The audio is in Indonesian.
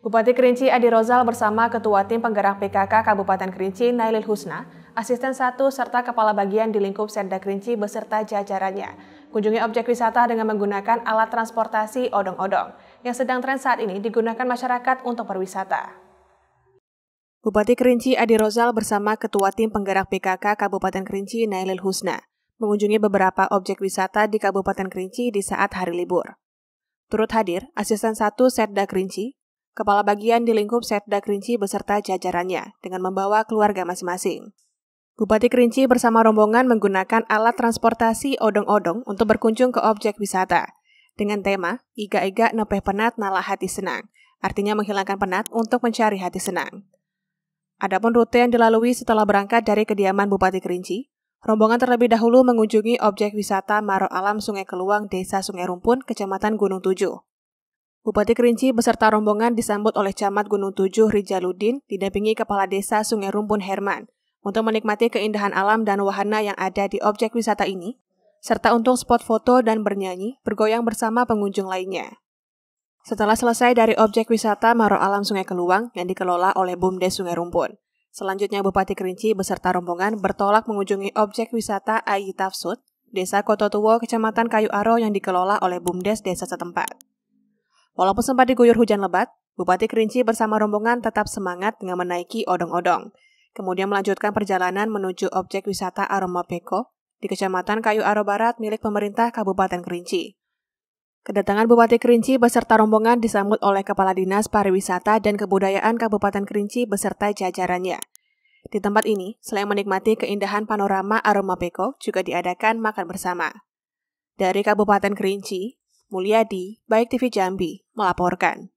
Bupati Kerinci Adi Rozal bersama Ketua Tim Penggerak PKK Kabupaten Kerinci Nailil Husna, Asisten 1 serta Kepala Bagian di lingkup Serda Kerinci beserta jajarannya. Kunjungi objek wisata dengan menggunakan alat transportasi odong-odong yang sedang tren saat ini digunakan masyarakat untuk berwisata. Bupati Kerinci Adi Rozal bersama Ketua Tim Penggerak PKK Kabupaten Kerinci Nailil Husna mengunjungi beberapa objek wisata di Kabupaten Kerinci di saat hari libur. Turut hadir Asisten 1 Serda Kerinci, kepala bagian di lingkup Setda Kerinci beserta jajarannya dengan membawa keluarga masing-masing. Bupati Kerinci bersama rombongan menggunakan alat transportasi odong-odong untuk berkunjung ke objek wisata dengan tema Iga-iga nepeh penat nala hati senang, artinya menghilangkan penat untuk mencari hati senang. Adapun rute yang dilalui setelah berangkat dari kediaman Bupati Kerinci, rombongan terlebih dahulu mengunjungi objek wisata Maro Alam Sungai Keluang, Desa Sungai Rumpun, Kecamatan Gunung Tujuh. Bupati Kerinci beserta rombongan disambut oleh Camat Gunung Tujuh Rijaludin didampingi Kepala Desa Sungai Rumpun Herman untuk menikmati keindahan alam dan wahana yang ada di objek wisata ini, serta untuk spot foto dan bernyanyi bergoyang bersama pengunjung lainnya. Setelah selesai dari objek wisata Maro Alam Sungai Keluang yang dikelola oleh BUMDes Sungai Rumpun, selanjutnya Bupati Kerinci beserta rombongan bertolak mengunjungi objek wisata Ayi Tafsud, Desa Kototuwo, Kecamatan Kayu Aro yang dikelola oleh BUMDes desa setempat. Walaupun sempat diguyur hujan lebat, Bupati Kerinci bersama rombongan tetap semangat dengan menaiki odong-odong. Kemudian melanjutkan perjalanan menuju objek wisata Aroma Peko di Kecamatan Kayu Aro Barat milik pemerintah Kabupaten Kerinci. Kedatangan Bupati Kerinci beserta rombongan disambut oleh Kepala Dinas Pariwisata dan Kebudayaan Kabupaten Kerinci beserta jajarannya. Di tempat ini, selain menikmati keindahan panorama aroma peko, juga diadakan makan bersama. Dari Kabupaten Kerinci, Mulyadi, Baik TV Jambi, melaporkan.